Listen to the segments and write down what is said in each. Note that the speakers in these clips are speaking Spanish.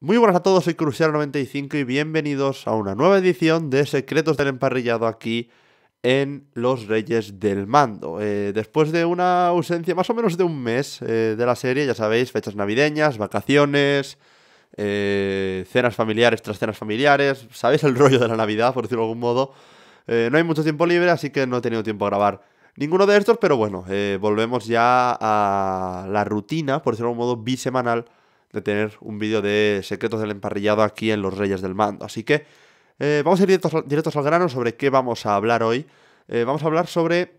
Muy buenas a todos, soy Crucial95 y bienvenidos a una nueva edición de Secretos del Emparrillado aquí en Los Reyes del Mando. Eh, después de una ausencia más o menos de un mes eh, de la serie, ya sabéis, fechas navideñas, vacaciones, eh, cenas familiares tras cenas familiares, sabéis el rollo de la Navidad, por decirlo de algún modo. no hay mucho tiempo libre, así que no he tenido tiempo a grabar ninguno de estos, pero bueno, volvemos ya a la rutina, por decirlo de algún modo, bisemanal de tener un vídeo de secretos del emparrillado aquí en Los Reyes del Mando. Así que eh, vamos a ir directos, al grano sobre qué vamos a hablar hoy. Eh, vamos a hablar sobre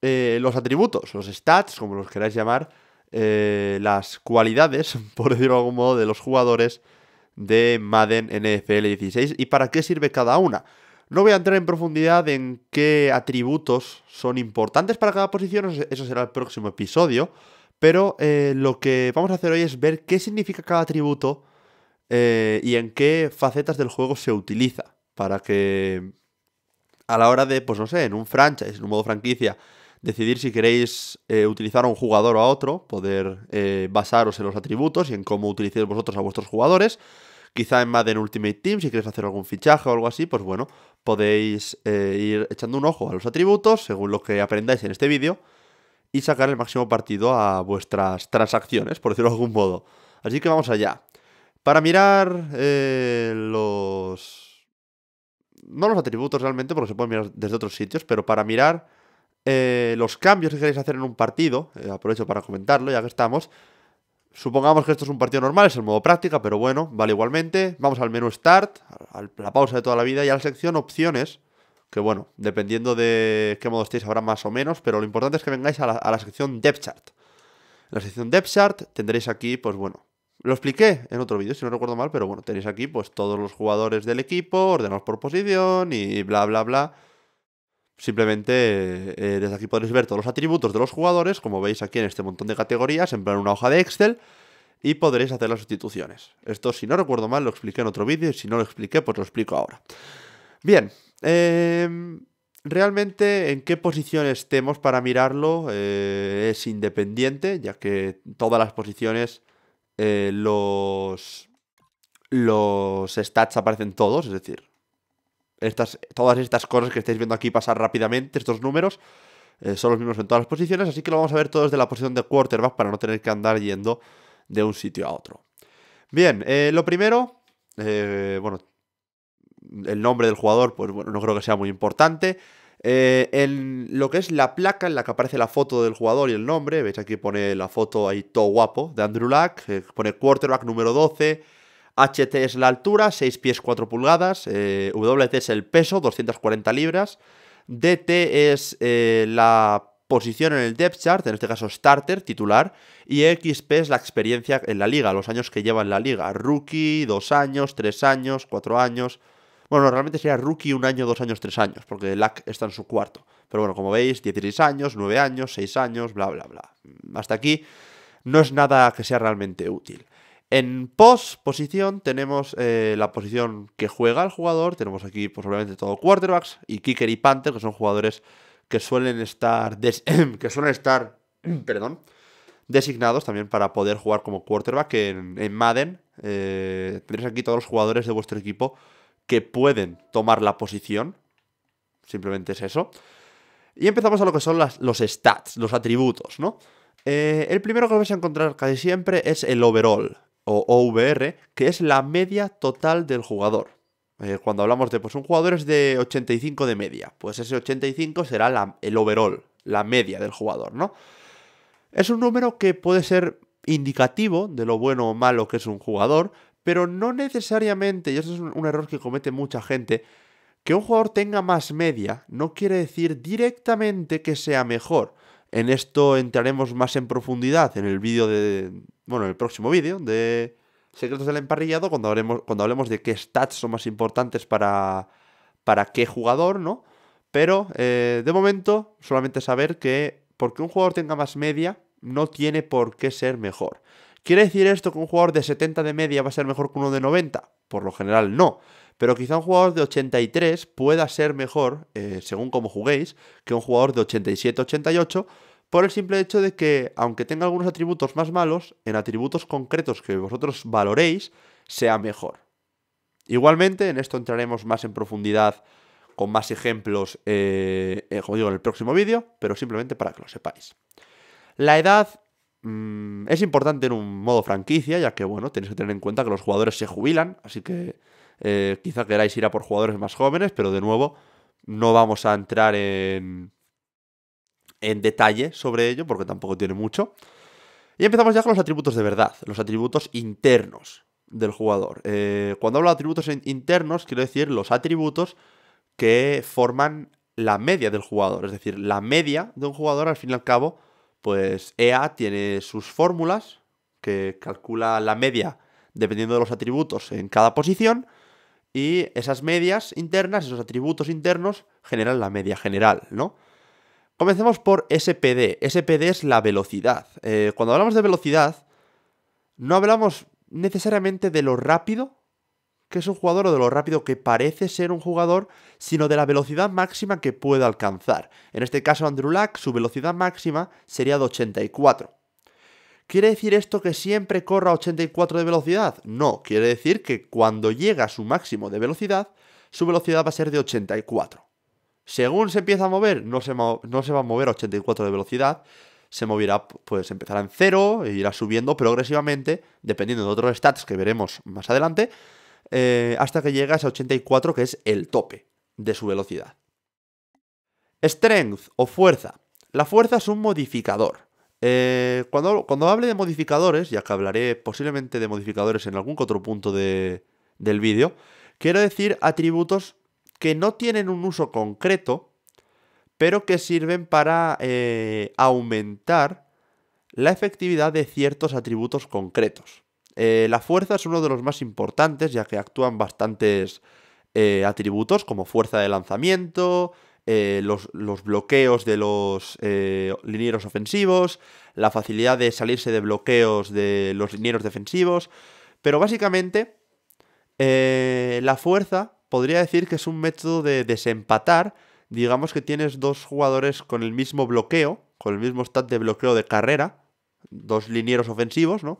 eh, los atributos, los stats, como los queráis llamar, las cualidades, por decirlo de algún modo, de los jugadores de Madden NFL 16 y para qué sirve cada una. No voy a entrar en profundidad en qué atributos son importantes para cada posición, eso será el próximo episodio. Pero eh, lo que vamos a hacer hoy es ver qué significa cada atributo eh, y en qué facetas del juego se utiliza. Para que a la hora de, pues no sé, en un franchise, en un modo franquicia, decidir si queréis eh, utilizar a un jugador o a otro, poder basaros en los atributos y en cómo utilicéis vosotros a vuestros jugadores. Quizá en Madden Ultimate Team, si queréis hacer algún fichaje o algo así, pues bueno, podéis ir echando un ojo a los atributos según lo que aprendáis en este vídeo y sacar el máximo partido a vuestras transacciones, por decirlo de algún modo. Así que vamos allá. Para mirar eh, los... No los atributos realmente, porque se pueden mirar desde otros sitios, pero para mirar eh, los cambios que queréis hacer en un partido, eh, aprovecho para comentarlo ya que estamos. Supongamos que esto es un partido normal, es el modo práctica, pero bueno, vale igualmente. Vamos al menú Start, a la pausa de toda la vida y a la sección Opciones que bueno, dependiendo de qué modo estéis habrá más o menos, pero lo importante es que vengáis a la, sección Depth Chart. En la sección Depth Chart tendréis aquí, pues bueno, lo expliqué en otro vídeo, si no recuerdo mal, pero bueno, tenéis aquí pues todos los jugadores del equipo, ordenados por posición y bla, bla, bla. Simplemente eh, eh, desde aquí podréis ver todos los atributos de los jugadores, como veis aquí en este montón de categorías, en plan una hoja de Excel, y podréis hacer las sustituciones. Esto, si no recuerdo mal, lo expliqué en otro vídeo, y si no lo expliqué, pues lo explico ahora. Bien, em, realmente en qué posición estemos para mirarlo eh, es independiente, ya que todas las posiciones eh, los, los stats aparecen todos, es decir, estas, todas estas cosas que estáis viendo aquí pasar rápidamente, estos números, eh, son los mismos en todas las posiciones, así que lo vamos a ver todos desde la posición de quarterback para no tener que andar yendo de un sitio a otro. Bien, lo primero, bueno, el nombre del jugador, pues bueno, no creo que sea muy importante. Eh, en lo que es la placa en la que aparece la foto del jugador y el nombre, veis aquí pone la foto ahí todo guapo de Andrew Luck, eh, pone quarterback número 12, HT es la altura, 6 pies 4 pulgadas, eh, WT es el peso, 240 libras, DT es la posición en el depth chart, en este caso starter, titular, y XP es la experiencia en la liga, los años que lleva en la liga, rookie, 2 años, 3 años, 4 años, bueno, realmente sería rookie un año, dos años, tres años, porque Lack está en su cuarto. Pero bueno, como veis, 16 años, 9 años, 6 años, bla, bla, bla. Mm, hasta aquí no es nada que sea realmente útil. En post posición tenemos eh, la posición que juega el jugador. Tenemos aquí, pues obviamente, todo quarterbacks y kicker y panther, que son jugadores que suelen estar, que suelen estar, perdón, designados también para poder jugar como quarterback. En, Madden eh, tenéis aquí todos los jugadores de vuestro equipo que pueden tomar la posición. Simplemente es eso. Y empezamos a lo que son las, los stats, los atributos, ¿no? Eh, el primero que vais a encontrar casi siempre es el overall, o OVR, que es la media total del jugador. Eh, cuando hablamos de, pues un jugador es de 85 de media, pues ese 85 será el overall, la media del jugador, ¿no? Es un número que puede ser indicativo de lo bueno o malo que es un jugador, pero no necesariamente, y eso es un, error que comete mucha gente, que un jugador tenga más media no quiere decir directamente que sea mejor. En esto entraremos más en profundidad en el vídeo de. Bueno, el próximo vídeo de Secretos del Emparrillado, cuando hablemos, cuando hablemos de qué stats son más importantes para, para qué jugador, ¿no? Pero eh, de momento, solamente saber que porque un jugador tenga más media, no tiene por qué ser mejor. ¿Quiere decir esto que un jugador de 70 de media va a ser mejor que uno de 90? Por lo general no, pero quizá un jugador de 83 pueda ser mejor, eh, según como juguéis, que un jugador de 87-88, por el simple hecho de que, aunque tenga algunos atributos más malos, en atributos concretos que vosotros valoréis, sea mejor. Igualmente, en esto entraremos más en profundidad con más ejemplos, eh, eh, como digo, en el próximo vídeo, pero simplemente para que lo sepáis. La edad Mm, es importante en un modo franquicia, ya que, bueno, tenéis que tener en cuenta que los jugadores se jubilan, así que eh, quizá queráis ir a por jugadores más jóvenes, pero de nuevo, no vamos a entrar en, en detalle sobre ello, porque tampoco tiene mucho. Y empezamos ya con los atributos de verdad, los atributos internos del jugador. Eh, cuando hablo de atributos internos, quiero decir los atributos que forman la media del jugador. Es decir, la media de un jugador, al fin y al cabo, pues EA tiene sus fórmulas que calcula la media dependiendo de los atributos en cada posición y esas medias internas, esos atributos internos generan la media general, ¿no? Comencemos por SPD. SPD es la velocidad. Eh, cuando hablamos de velocidad, no hablamos necesariamente de lo rápido que es un jugador o de lo rápido que parece ser un jugador, sino de la velocidad máxima que pueda alcanzar. En este caso, Andrew Luck, su velocidad máxima sería de 84. ¿Quiere decir esto que siempre corra 84 de velocidad? No, quiere decir que cuando llega a su máximo de velocidad, su velocidad va a ser de 84. Según se empieza a mover, no se, no se va a mover a 84 de velocidad, se moverá, pues empezará en cero e irá subiendo progresivamente, dependiendo de otros stats que veremos más adelante, eh, hasta que llegas a 84, que es el tope de su velocidad. Strength o fuerza. La fuerza es un modificador. Eh, cuando, cuando, hable de modificadores, ya que hablaré posiblemente de modificadores en algún otro punto del vídeo, quiero decir atributos que no tienen un uso concreto, pero que sirven para eh, aumentar la efectividad de ciertos atributos concretos. Eh, la fuerza es uno de los más importantes, ya que actúan bastantes eh, atributos como fuerza de lanzamiento, eh, los, los, bloqueos de los linieros ofensivos, la facilidad de salirse de bloqueos de los linieros defensivos. Pero básicamente, la fuerza podría decir que es un método de desempatar. Digamos que tienes dos jugadores con el mismo bloqueo, con el mismo stat de bloqueo de carrera, dos linieros ofensivos, ¿no?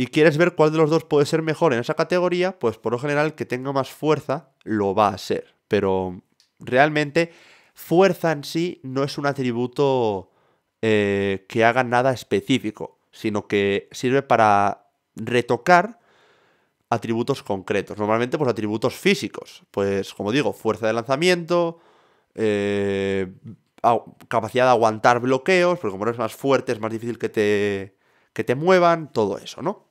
y quieres ver cuál de los dos puede ser mejor en esa categoría, pues por lo general que tenga más fuerza lo va a ser. Pero realmente fuerza en sí no es un atributo eh, que haga nada específico, sino que sirve para retocar atributos concretos. Normalmente, pues atributos físicos. Pues, como digo, fuerza de lanzamiento, eh, capacidad de aguantar bloqueos, porque como eres más fuerte es más difícil que te, que te muevan, todo eso, ¿no?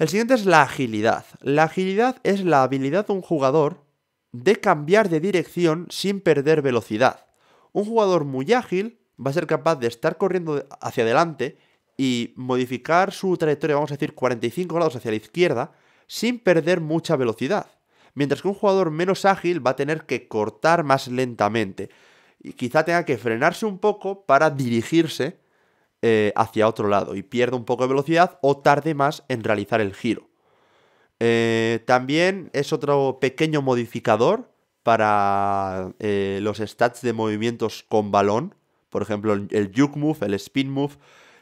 El siguiente es la agilidad. La agilidad es la habilidad de un jugador de cambiar de dirección sin perder velocidad. Un jugador muy ágil va a ser capaz de estar corriendo hacia adelante y modificar su trayectoria, vamos a decir, 45 grados hacia la izquierda sin perder mucha velocidad. Mientras que un jugador menos ágil va a tener que cortar más lentamente y quizá tenga que frenarse un poco para dirigirse eh, hacia otro lado y pierde un poco de velocidad o tarde más en realizar el giro. Eh, también es otro pequeño modificador para eh, los stats de movimientos con balón. Por ejemplo, el juke move, el spin move.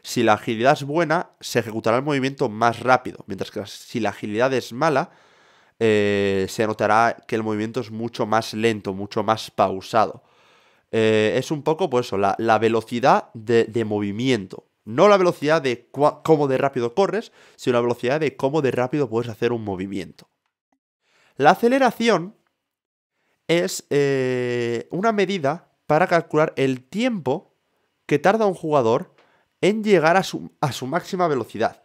Si la agilidad es buena, se ejecutará el movimiento más rápido. Mientras que si la agilidad es mala, se notará que el movimiento es mucho más lento, mucho más pausado. Eh, es un poco, pues eso, la, velocidad de, movimiento. No la velocidad de cómo de rápido corres, sino la velocidad de cómo de rápido puedes hacer un movimiento. La aceleración es eh, una medida para calcular el tiempo que tarda un jugador en llegar a su, a su máxima velocidad.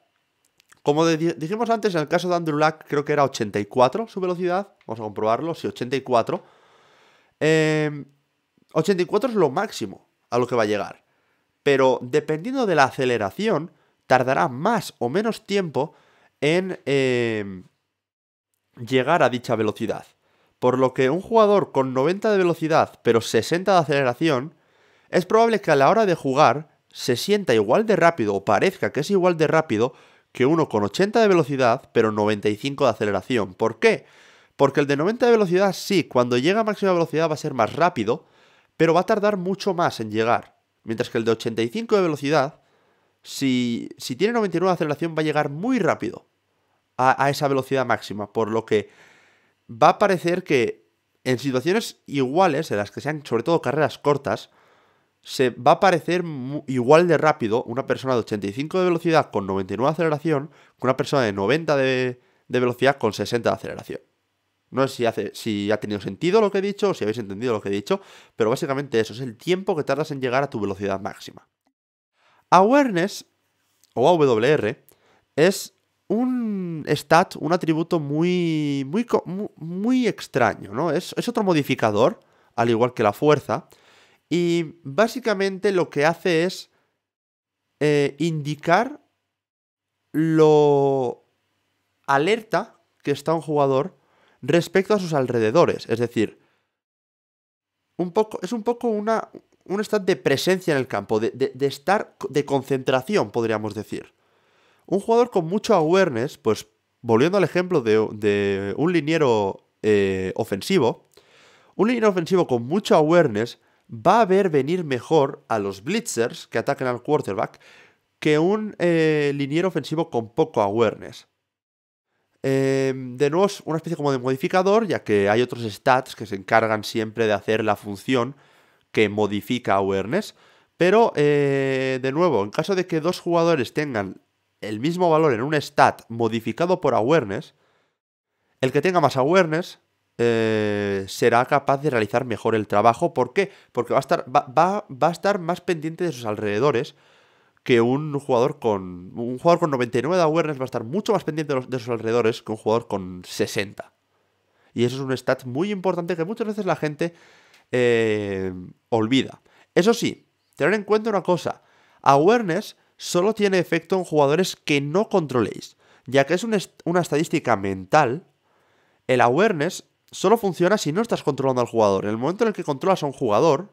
Como dijimos antes, en el caso de Andrew creo que era 84 su velocidad. Vamos a comprobarlo, si 84. Eh, 84 es lo máximo a lo que va a llegar. Pero dependiendo de la aceleración, tardará más o menos tiempo en em, llegar a dicha velocidad. Por lo que un jugador con 90 de velocidad pero 60 de aceleración, es probable que a la hora de jugar se sienta igual de rápido o parezca que es igual de rápido que uno con 80 de velocidad pero 95 de aceleración. ¿Por qué? Porque el de 90 de velocidad sí, cuando llega a máxima velocidad va a ser más rápido, pero va a tardar mucho más en llegar. Mientras que el de 85 de velocidad, si, tiene 99 de aceleración, va a llegar muy rápido a, esa velocidad máxima, por lo que va a parecer que en situaciones iguales, en las que sean sobre todo carreras cortas, se va a parecer igual de rápido una persona de 85 de velocidad con 99 de aceleración que una persona de 90 de velocidad con 60 de aceleración. No sé si, ha tenido sentido lo que he dicho o si habéis entendido lo que he dicho, pero básicamente eso es el tiempo que tardas en llegar a tu velocidad máxima. Awareness o AWR es un stat, un atributo muy, muy, muy extraño, ¿no? Es, otro modificador, al igual que la fuerza, y básicamente lo que hace es eh, indicar lo alerta que está un jugador respecto a sus alrededores. Es decir, un poco, es un poco una, un estado de presencia en el campo, de, de, estar de concentración, podríamos decir. Un jugador con mucho awareness, pues volviendo al ejemplo de, un liniero eh, ofensivo, un liniero ofensivo con mucho awareness va a ver venir mejor a los blitzers que ataquen al quarterback que un eh, liniero ofensivo con poco awareness. Em, de nuevo es una especie como de modificador, ya que hay otros stats que se encargan siempre de hacer la función que modifica awareness. Pero, eh, de nuevo, en caso de que dos jugadores tengan el mismo valor en un stat modificado por awareness, el que tenga más awareness eh, será capaz de realizar mejor el trabajo. ¿Por qué? Porque va a estar, va a estar más pendiente de sus alrededores que un jugador con un jugador con 99 de awareness va a estar mucho más pendiente de, sus alrededores que un jugador con 60. Y eso es un stat muy importante que muchas veces la gente eh, olvida. Eso sí, tener en cuenta una cosa, awareness solo tiene efecto en jugadores que no controléis, ya que es una estadística mental, el awareness solo funciona si no estás controlando al jugador. En el momento en el que controlas a un jugador,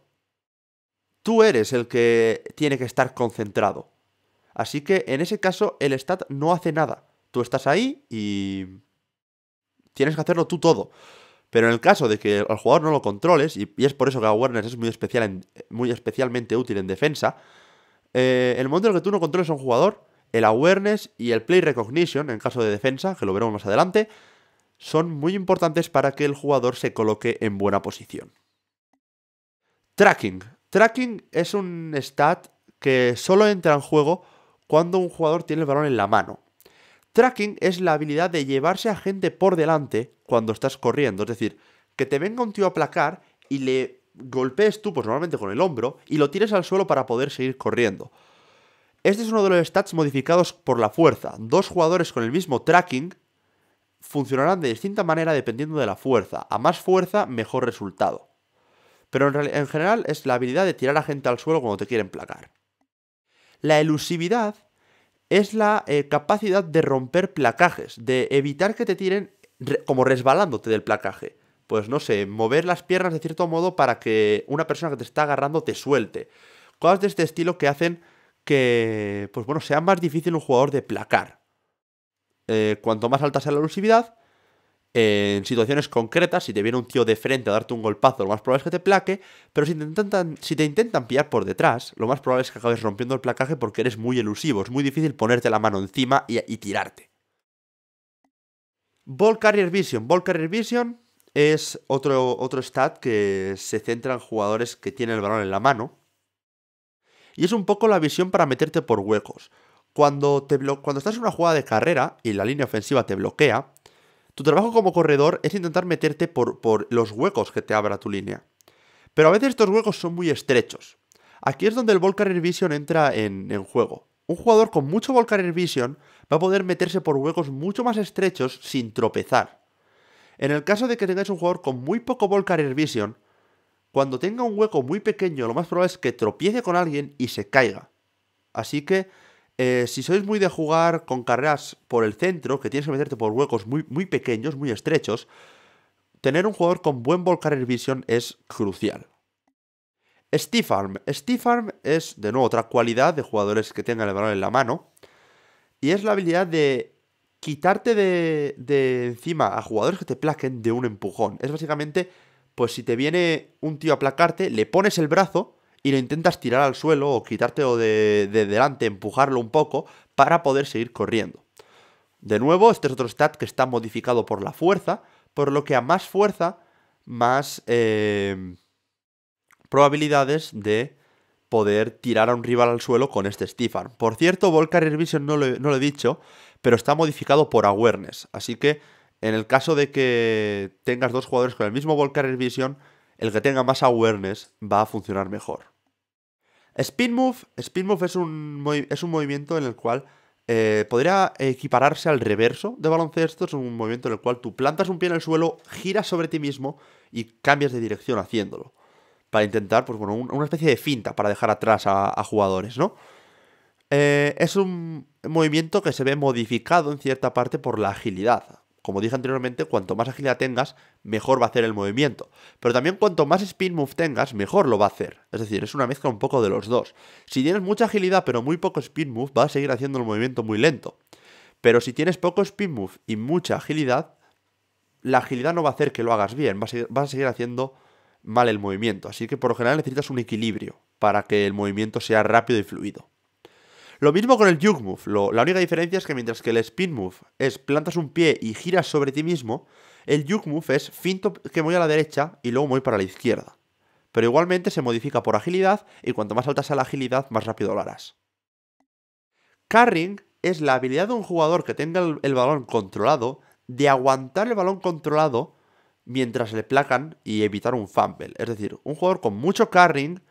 tú eres el que tiene que estar concentrado. Así que en ese caso el stat no hace nada. Tú estás ahí y tienes que hacerlo tú todo. Pero en el caso de que el jugador no lo controles, y, es por eso que Awareness es muy, especial muy especialmente útil en defensa, en eh, el momento en el que tú no controles a un jugador, el Awareness y el Play Recognition, en caso de defensa, que lo veremos más adelante, son muy importantes para que el jugador se coloque en buena posición. Tracking. Tracking es un stat que solo entra en juego cuando un jugador tiene el balón en la mano. Tracking es la habilidad de llevarse a gente por delante cuando estás corriendo. Es decir, que te venga un tío a placar y le golpees tú, pues normalmente con el hombro, y lo tires al suelo para poder seguir corriendo. Este es uno de los stats modificados por la fuerza. Dos jugadores con el mismo tracking funcionarán de distinta manera dependiendo de la fuerza. A más fuerza, mejor resultado pero en, general es la habilidad de tirar a gente al suelo cuando te quieren placar. La elusividad es la eh, capacidad de romper placajes, de evitar que te tiren como resbalándote del placaje. Pues no sé, mover las piernas de cierto modo para que una persona que te está agarrando te suelte. Cosas de este estilo que hacen que, pues bueno, sea más difícil un jugador de placar. Eh, cuanto más alta sea la elusividad, en situaciones concretas, si te viene un tío de frente a darte un golpazo, lo más probable es que te plaque, pero si te intentan, si te intentan pillar por detrás, lo más probable es que acabes rompiendo el placaje porque eres muy elusivo, es muy difícil ponerte la mano encima y, tirarte. Ball Carrier Vision. Ball Carrier Vision es otro, otro stat que se centra en jugadores que tienen el balón en la mano. Y es un poco la visión para meterte por huecos. Cuando, te cuando estás en una jugada de carrera y la línea ofensiva te bloquea, tu trabajo como corredor es intentar meterte por, los huecos que te abra tu línea. Pero a veces estos huecos son muy estrechos. Aquí es donde el Volcar Vision entra en, juego. Un jugador con mucho Volcar Vision va a poder meterse por huecos mucho más estrechos sin tropezar. En el caso de que tengáis un jugador con muy poco Volcar Air Vision, cuando tenga un hueco muy pequeño, lo más probable es que tropiece con alguien y se caiga. Así que eh, si sois muy de jugar con carreras por el centro, que tienes que meterte por huecos muy, muy pequeños, muy estrechos, tener un jugador con buen ball carrier vision es crucial. Steve Arm. Arm es, de nuevo, otra cualidad de jugadores que tengan el balón en la mano. Y es la habilidad de quitarte de, de encima a jugadores que te plaquen de un empujón. Es básicamente, pues si te viene un tío a placarte, le pones el brazo y lo intentas tirar al suelo o quitártelo de, de delante, empujarlo un poco para poder seguir corriendo. De nuevo, este es otro stat que está modificado por la fuerza, por lo que a más fuerza, más eh, probabilidades de poder tirar a un rival al suelo con este Stefan. Por cierto, Ball Vision no lo, he dicho, pero está modificado por Awareness. Así que en el caso de que tengas dos jugadores con el mismo Ball Vision, el que tenga más Awareness va a funcionar mejor. Spin Move, spin move es, un es un movimiento en el cual eh, podría equipararse al reverso de baloncesto. Es un movimiento en el cual tú plantas un pie en el suelo, giras sobre ti mismo y cambias de dirección haciéndolo. Para intentar, pues bueno, una especie de finta para dejar atrás a, jugadores, ¿no? Eh, es un movimiento que se ve modificado en cierta parte por la agilidad como dije anteriormente, cuanto más agilidad tengas, mejor va a hacer el movimiento. Pero también cuanto más spin move tengas, mejor lo va a hacer. Es decir, es una mezcla un poco de los dos. Si tienes mucha agilidad pero muy poco spin move, vas a seguir haciendo el movimiento muy lento. Pero si tienes poco spin move y mucha agilidad, la agilidad no va a hacer que lo hagas bien, a vas a seguir haciendo mal el movimiento. Así que por lo general necesitas un equilibrio para que el movimiento sea rápido y fluido. Lo mismo con el juke move. la única diferencia es que mientras que el spin move es plantas un pie y giras sobre ti mismo, el juke move es finto que voy a la derecha y luego voy para la izquierda. Pero igualmente se modifica por agilidad y cuanto más alta sea la agilidad, más rápido lo harás. Carrying es la habilidad de un jugador que tenga el, balón controlado de aguantar el balón controlado mientras le placan y evitar un fumble. Es decir, un jugador con mucho carrying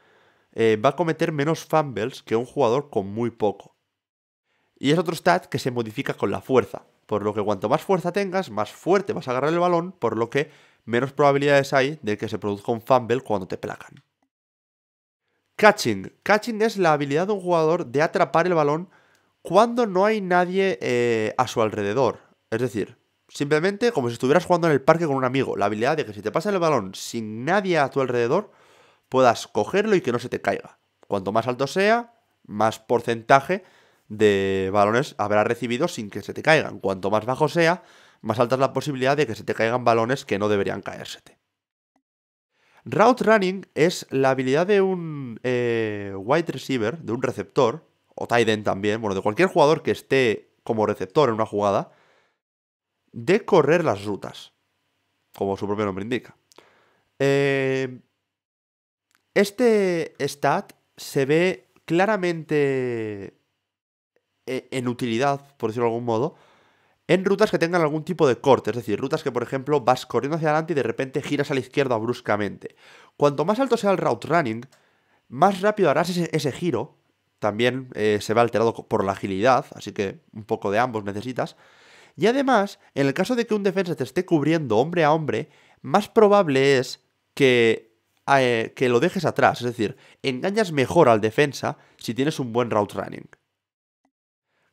eh, va a cometer menos fumbles que un jugador con muy poco. Y es otro stat que se modifica con la fuerza, por lo que cuanto más fuerza tengas, más fuerte vas a agarrar el balón, por lo que menos probabilidades hay de que se produzca un fumble cuando te placan. Catching. Catching es la habilidad de un jugador de atrapar el balón cuando no hay nadie eh, a su alrededor. Es decir, simplemente como si estuvieras jugando en el parque con un amigo. La habilidad de que si te pasa el balón sin nadie a tu alrededor, puedas cogerlo y que no se te caiga. Cuanto más alto sea, más porcentaje de balones Habrá recibido sin que se te caigan. Cuanto más bajo sea, más alta es la posibilidad de que se te caigan balones que no deberían caérsete. Route running es la habilidad de un eh, wide receiver, de un receptor, o tight end también, bueno, de cualquier jugador que esté como receptor en una jugada, de correr las rutas, como su propio nombre indica. Eh, este stat se ve claramente e, en utilidad, por decirlo de algún modo, en rutas que tengan algún tipo de corte, es decir, rutas que por ejemplo vas corriendo hacia adelante y de repente giras a la izquierda bruscamente. Cuanto más alto sea el route running, más rápido harás ese, giro, también eh, se ve alterado por la agilidad, así que un poco de ambos necesitas. Y además, en el caso de que un defensa te esté cubriendo hombre a hombre, más probable es que eh, que lo dejes atrás. Es decir, engañas mejor al defensa si tienes un buen route running.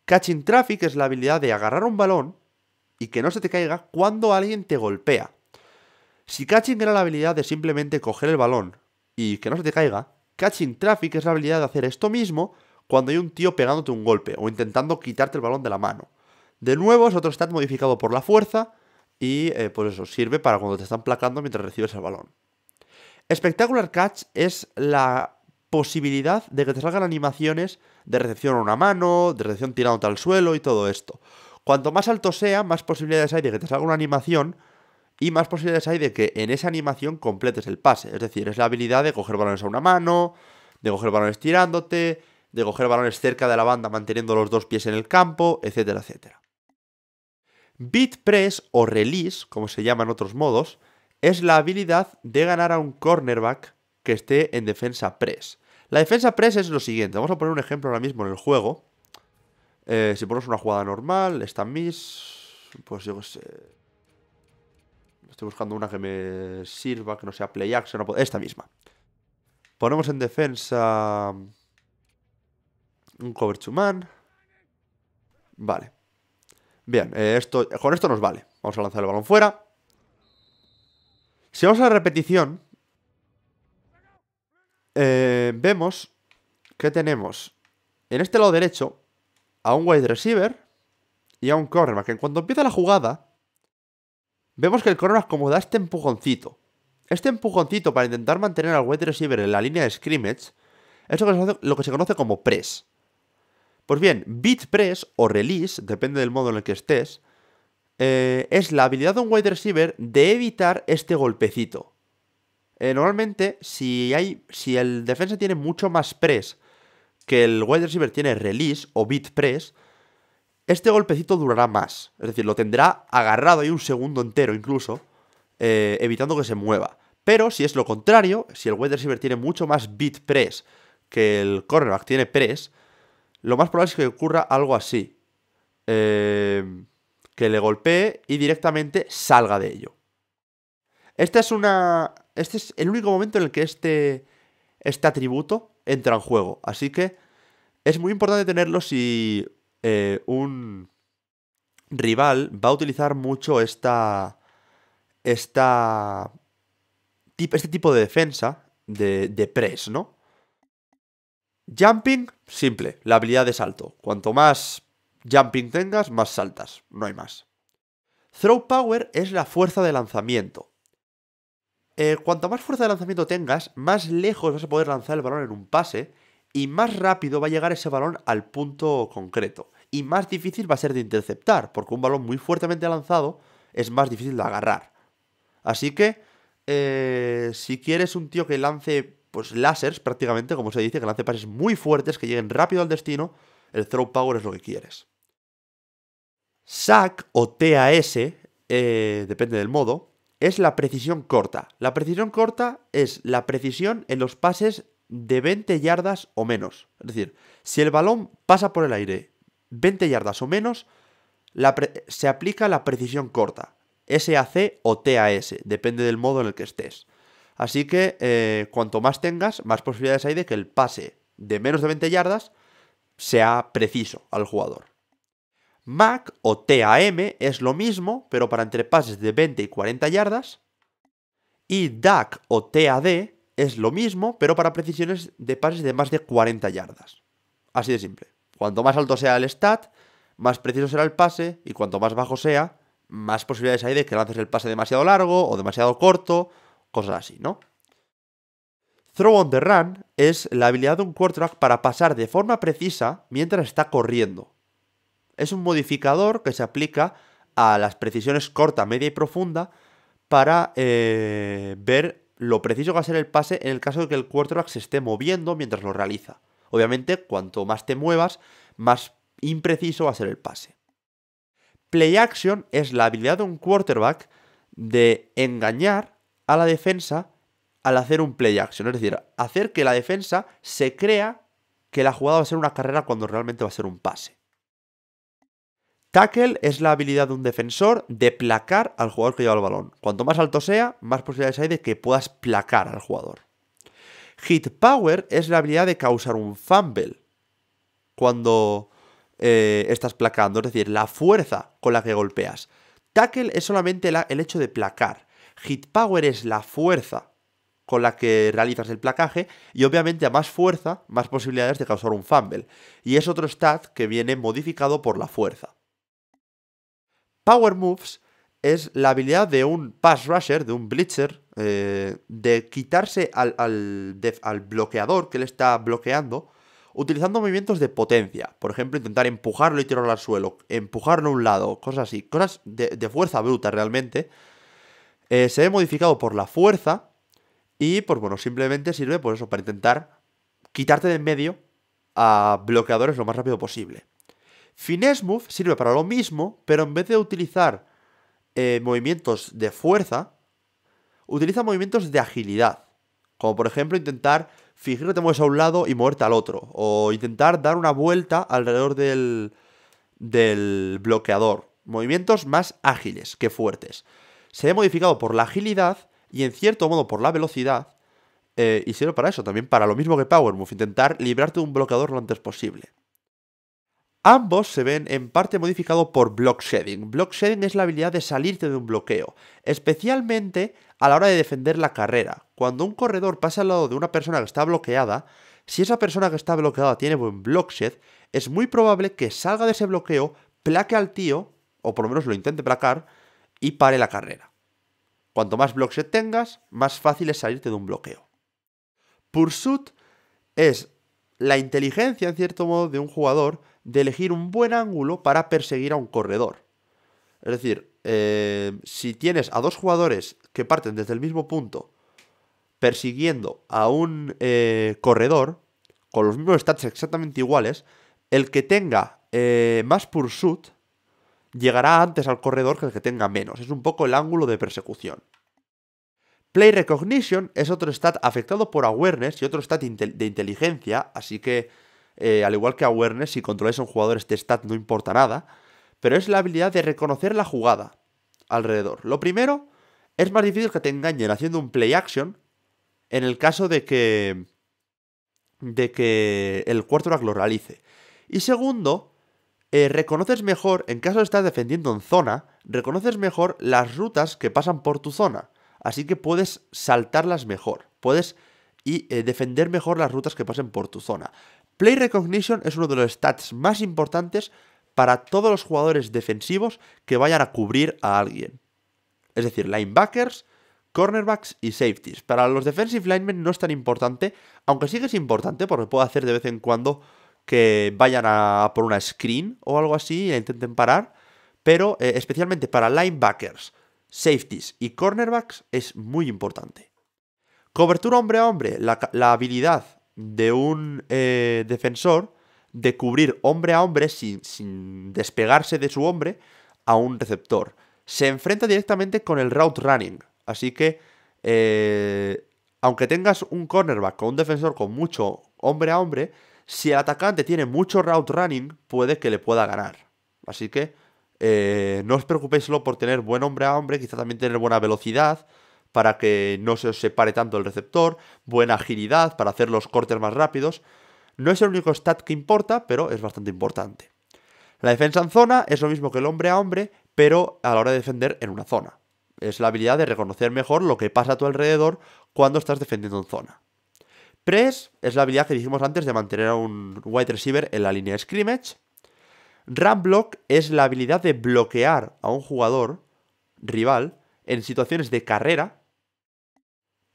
Catching traffic es la habilidad de agarrar un balón y que no se te caiga cuando alguien te golpea. Si catching era la habilidad de simplemente coger el balón y que no se te caiga, catching traffic es la habilidad de hacer esto mismo cuando hay un tío pegándote un golpe o intentando quitarte el balón de la mano. De nuevo, es otro stat modificado por la fuerza y por eh, pues eso sirve para cuando te están placando mientras recibes el balón. Spectacular Catch es la posibilidad de que te salgan animaciones de recepción a una mano, de recepción tirándote al suelo y todo esto. Cuanto más alto sea, más posibilidades hay de que te salga una animación y más posibilidades hay de que en esa animación completes el pase. Es decir, es la habilidad de coger balones a una mano, de coger balones tirándote, de coger balones cerca de la banda manteniendo los dos pies en el campo, etcétera, etcétera. Beat press o release, como se llama en otros modos, es la habilidad de ganar a un cornerback que esté en defensa press. La defensa press es lo siguiente, vamos a poner un ejemplo ahora mismo en el juego. Eh, si ponemos una jugada normal, esta miss, pues yo sé... Estoy buscando una que me sirva, que no sea play action, esta misma. Ponemos en defensa un cover to man. Vale. Bien, eh, esto, con esto nos vale. Vamos a lanzar el balón fuera. Si vamos a la repetición, eh, vemos que tenemos en este lado derecho a un wide receiver y a un cornerback. En cuanto empieza la jugada, vemos que el cornerback como da este empujoncito. Este empujoncito para intentar mantener al wide receiver en la línea de scrimmage es lo que, se lo que se conoce como press. Pues bien, beat press o release, depende del modo en el que estés, eh, es la habilidad de un wide receiver de evitar este golpecito. Eh, normalmente, si, hay, si el defensa tiene mucho más press que el wide receiver tiene release o beat press, este golpecito durará más. Es decir, lo tendrá agarrado ahí un segundo entero incluso, eh, evitando que se mueva. Pero si es lo contrario, si el wide receiver tiene mucho más beat press que el cornerback tiene press, lo más probable es que ocurra algo así. Eh que le golpee y directamente salga de ello. Esta es una. Este es el único momento en el que este. Este atributo entra en juego. Así que es muy importante tenerlo si eh, un rival va a utilizar mucho esta. Esta. Este tipo de defensa de, de press, ¿no? Jumping, simple, la habilidad de salto. Cuanto más Jumping tengas más saltas, no hay más. Throw power es la fuerza de lanzamiento. Eh, cuanto más fuerza de lanzamiento tengas, más lejos vas a poder lanzar el balón en un pase y más rápido va a llegar ese balón al punto concreto. Y más difícil va a ser de interceptar, porque un balón muy fuertemente lanzado es más difícil de agarrar. Así que, eh, si quieres un tío que lance, pues lásers prácticamente, como se dice, que lance pases muy fuertes, que lleguen rápido al destino, el throw power es lo que quieres. SAC o TAS, eh, depende del modo, es la precisión corta. La precisión corta es la precisión en los pases de 20 yardas o menos. Es decir, si el balón pasa por el aire 20 yardas o menos, se aplica la precisión corta, SAC o TAS, depende del modo en el que estés. Así que eh, cuanto más tengas, más posibilidades hay de que el pase de menos de 20 yardas sea preciso al jugador. Mac o TAM es lo mismo, pero para pases de 20 y 40 yardas. Y DAC o TAD es lo mismo, pero para precisiones de pases de más de 40 yardas. Así de simple. Cuanto más alto sea el stat, más preciso será el pase, y cuanto más bajo sea, más posibilidades hay de que lances el pase demasiado largo o demasiado corto, cosas así, ¿no? Throw on the run es la habilidad de un quarterback para pasar de forma precisa mientras está corriendo. Es un modificador que se aplica a las precisiones corta, media y profunda para eh, ver lo preciso que va a ser el pase en el caso de que el quarterback se esté moviendo mientras lo realiza. Obviamente, cuanto más te muevas, más impreciso va a ser el pase. Play action es la habilidad de un quarterback de engañar a la defensa al hacer un play action, es decir, hacer que la defensa se crea que la jugada va a ser una carrera cuando realmente va a ser un pase. Tackle es la habilidad de un defensor de placar al jugador que lleva el balón. Cuanto más alto sea, más posibilidades hay de que puedas placar al jugador. Hit Power es la habilidad de causar un fumble cuando eh, estás placando, es decir, la fuerza con la que golpeas. Tackle es solamente el hecho de placar. Hit Power es la fuerza con la que realizas el placaje y obviamente a más fuerza, más posibilidades de causar un fumble. Y es otro stat que viene modificado por la fuerza. Power Moves es la habilidad de un pass rusher, de un blitzer, eh, de quitarse al, al, bloqueador que le está bloqueando utilizando movimientos de potencia. Por ejemplo, intentar empujarlo y tirarlo al suelo, empujarlo a un lado, cosas así, cosas de, fuerza bruta realmente. Eh, se ve modificado por la fuerza y, por pues bueno, simplemente sirve por pues eso, para intentar quitarte de en medio a bloqueadores lo más rápido posible. Finesse sirve para lo mismo, pero en vez de utilizar eh, movimientos de fuerza, utiliza movimientos de agilidad. Como por ejemplo intentar fingir que te mueves a un lado y moverte al otro. O intentar dar una vuelta alrededor del, bloqueador. Movimientos más ágiles que fuertes. Se ve modificado por la agilidad y en cierto modo por la velocidad. Eh, y sirve para eso, también para lo mismo que Power Move, intentar librarte de un bloqueador lo antes posible. Ambos se ven en parte modificado por block shedding. Block shedding es la habilidad de salirte de un bloqueo, especialmente a la hora de defender la carrera. Cuando un corredor pasa al lado de una persona que está bloqueada, si esa persona que está bloqueada tiene buen block shed, es muy probable que salga de ese bloqueo, plaque al tío, o por lo menos lo intente placar, y pare la carrera. Cuanto más block shed tengas, más fácil es salirte de un bloqueo. Pursuit es la inteligencia, en cierto modo, de un jugador de elegir un buen ángulo para perseguir a un corredor. Es decir, eh, si tienes a dos jugadores que parten desde el mismo punto persiguiendo a un eh, corredor, con los mismos stats exactamente iguales, el que tenga eh, más pursuit llegará antes al corredor que el que tenga menos. Es un poco el ángulo de persecución. Play Recognition es otro stat afectado por awareness y otro stat de inteligencia, así que eh, al igual que awareness, si controláis a un jugador este stat no importa nada, pero es la habilidad de reconocer la jugada alrededor. Lo primero, es más difícil que te engañen haciendo un play action en el caso de que de que el quarterback lo realice. Y segundo, eh, reconoces mejor, en caso de estar defendiendo en zona, reconoces mejor las rutas que pasan por tu zona. Así que puedes saltarlas mejor, puedes y, eh, defender mejor las rutas que pasen por tu zona. Play Recognition es uno de los stats más importantes para todos los jugadores defensivos que vayan a cubrir a alguien. Es decir, linebackers, cornerbacks y safeties. Para los defensive linemen no es tan importante, aunque sí que es importante porque puede hacer de vez en cuando que vayan a por una screen o algo así e intenten parar, pero eh, especialmente para linebackers, safeties y cornerbacks es muy importante. Cobertura hombre a hombre, la habilidad de un eh, defensor de cubrir hombre a hombre sin, despegarse de su hombre a un receptor. Se enfrenta directamente con el route running. Así que, eh, aunque tengas un cornerback o un defensor con mucho hombre a hombre, si el atacante tiene mucho route running, puede que le pueda ganar. Así que, eh, no os preocupéis solo por tener buen hombre a hombre, quizá también tener buena velocidad para que no se os separe tanto el receptor, buena agilidad para hacer los cortes más rápidos. No es el único stat que importa, pero es bastante importante. La defensa en zona es lo mismo que el hombre a hombre, pero a la hora de defender en una zona. Es la habilidad de reconocer mejor lo que pasa a tu alrededor cuando estás defendiendo en zona. Press es la habilidad que dijimos antes de mantener a un wide receiver en la línea de scrimmage. Run block es la habilidad de bloquear a un jugador rival en situaciones de carrera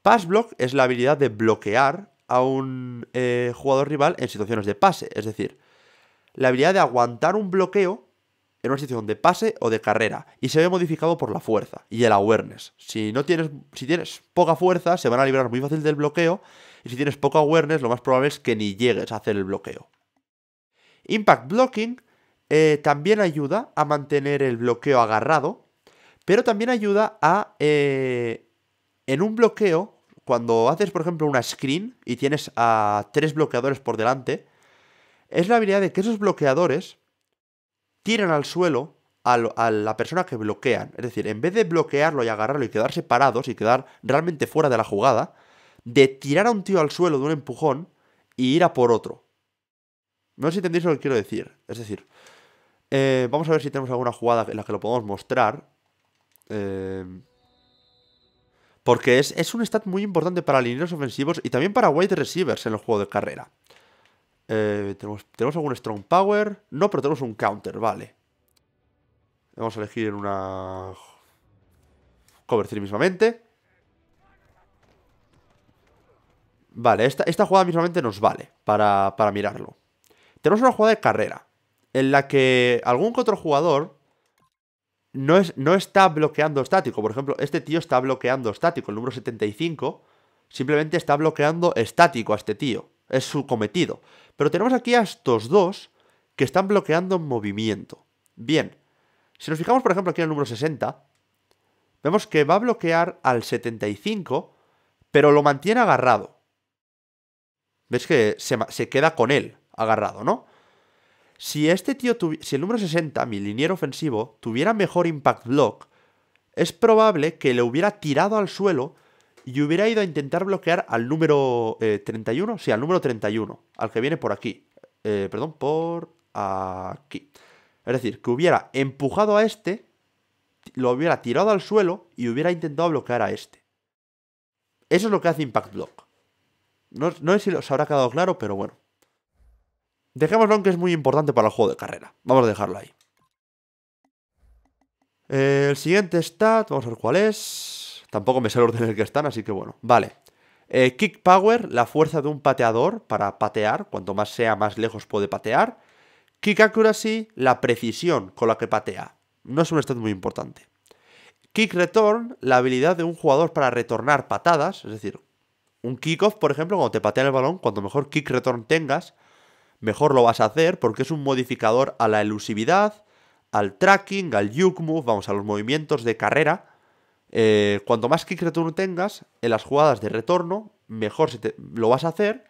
Pass block es la habilidad de bloquear a un eh, jugador rival en situaciones de pase, es decir, la habilidad de aguantar un bloqueo en una situación de pase o de carrera y se ve modificado por la fuerza y el awareness. Si no tienes si tienes poca fuerza se van a liberar muy fácil del bloqueo y si tienes poco awareness lo más probable es que ni llegues a hacer el bloqueo. Impact blocking eh, también ayuda a mantener el bloqueo agarrado, pero también ayuda a eh, en un bloqueo, cuando haces, por ejemplo, una screen y tienes a tres bloqueadores por delante, es la habilidad de que esos bloqueadores tiran al suelo a, la persona que bloquean. Es decir, en vez de bloquearlo y agarrarlo y quedar separados y quedar realmente fuera de la jugada, de tirar a un tío al suelo de un empujón y ir a por otro. No sé si entendéis lo que quiero decir. Es decir, eh, vamos a ver si tenemos alguna jugada en la que lo podemos mostrar. Eh, porque es, un stat muy importante para líneas ofensivos y también para wide receivers en el juego de carrera. Eh, ¿tenemos, algún strong power? No, pero tenemos un counter, vale. Vamos a elegir una... Cover mismamente. Vale, esta, esta, jugada mismamente nos vale para, para mirarlo. Tenemos una jugada de carrera en la que algún otro jugador no, es, no está bloqueando estático. Por ejemplo, este tío está bloqueando estático. El número 75 simplemente está bloqueando estático a este tío. Es su cometido. Pero tenemos aquí a estos dos que están bloqueando movimiento. Bien, si nos fijamos, por ejemplo, aquí en el número 60, vemos que va a bloquear al 75, pero lo mantiene agarrado. ¿Ves que se queda con él agarrado, no? Si este tío si el número 60, mi liniero ofensivo, tuviera mejor impact block, es probable que le hubiera tirado al suelo y hubiera ido a intentar bloquear al número 31, eh, sí, al número 31, al que viene por aquí. Eh, perdón, por aquí. Es decir, que hubiera empujado a este, lo hubiera tirado al suelo y hubiera intentado bloquear a este. Eso es lo que hace Impact Block. No, no sé si os habrá quedado claro, pero bueno. Dejémoslo aunque es muy importante para el juego de carrera. Vamos a dejarlo ahí. Eh, el siguiente stat, vamos a ver cuál es. Tampoco me sé el orden en el que están, así que bueno. Vale. Eh, kick power, la fuerza de un pateador para patear. Cuanto más sea, más lejos puede patear. Kick accuracy, la precisión con la que patea. No es un stat muy importante. Kick return, la habilidad de un jugador para retornar patadas. Es decir, un kickoff, por ejemplo, cuando te patean el balón, cuanto mejor kick return tengas, mejor lo vas a hacer porque es un modificador a la elusividad, al tracking, al juke move, vamos, a los movimientos de carrera. Eh, cuanto más kick return tengas en las jugadas de retorno, mejor se te, lo vas a hacer.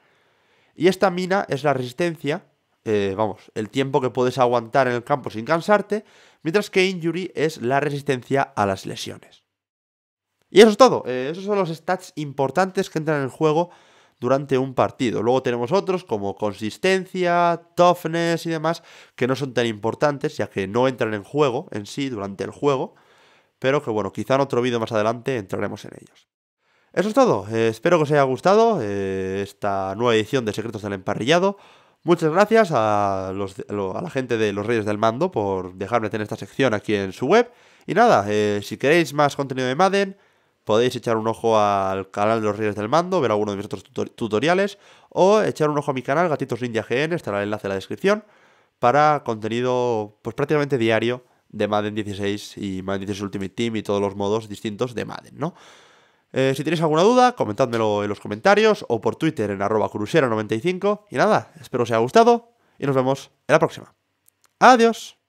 Y esta mina es la resistencia, eh, vamos, el tiempo que puedes aguantar en el campo sin cansarte, mientras que injury es la resistencia a las lesiones. Y eso es todo, eh, esos son los stats importantes que entran en el juego durante un partido. Luego tenemos otros como consistencia, toughness y demás, que no son tan importantes, ya que no entran en juego en sí durante el juego, pero que bueno, quizá en otro vídeo más adelante entraremos en ellos. Eso es todo, eh, espero que os haya gustado eh, esta nueva edición de Secretos del Emparrillado. Muchas gracias a, la gente de Los Reyes del Mando por dejarme tener esta sección aquí en su web. Y nada, eh, si queréis más contenido de Madden, podéis echar un ojo al canal de los Reyes del Mando, ver alguno de mis otros tutoriales, o echar un ojo a mi canal Gatitos Ninja GN, estará el enlace en la descripción, para contenido pues prácticamente diario de Madden 16 y Madden 16 Ultimate Team y todos los modos distintos de Madden, ¿no? Eh, si tenéis alguna duda, comentádmelo en los comentarios o por Twitter en arroba 95 Y nada, espero os haya gustado y nos vemos en la próxima. Adiós.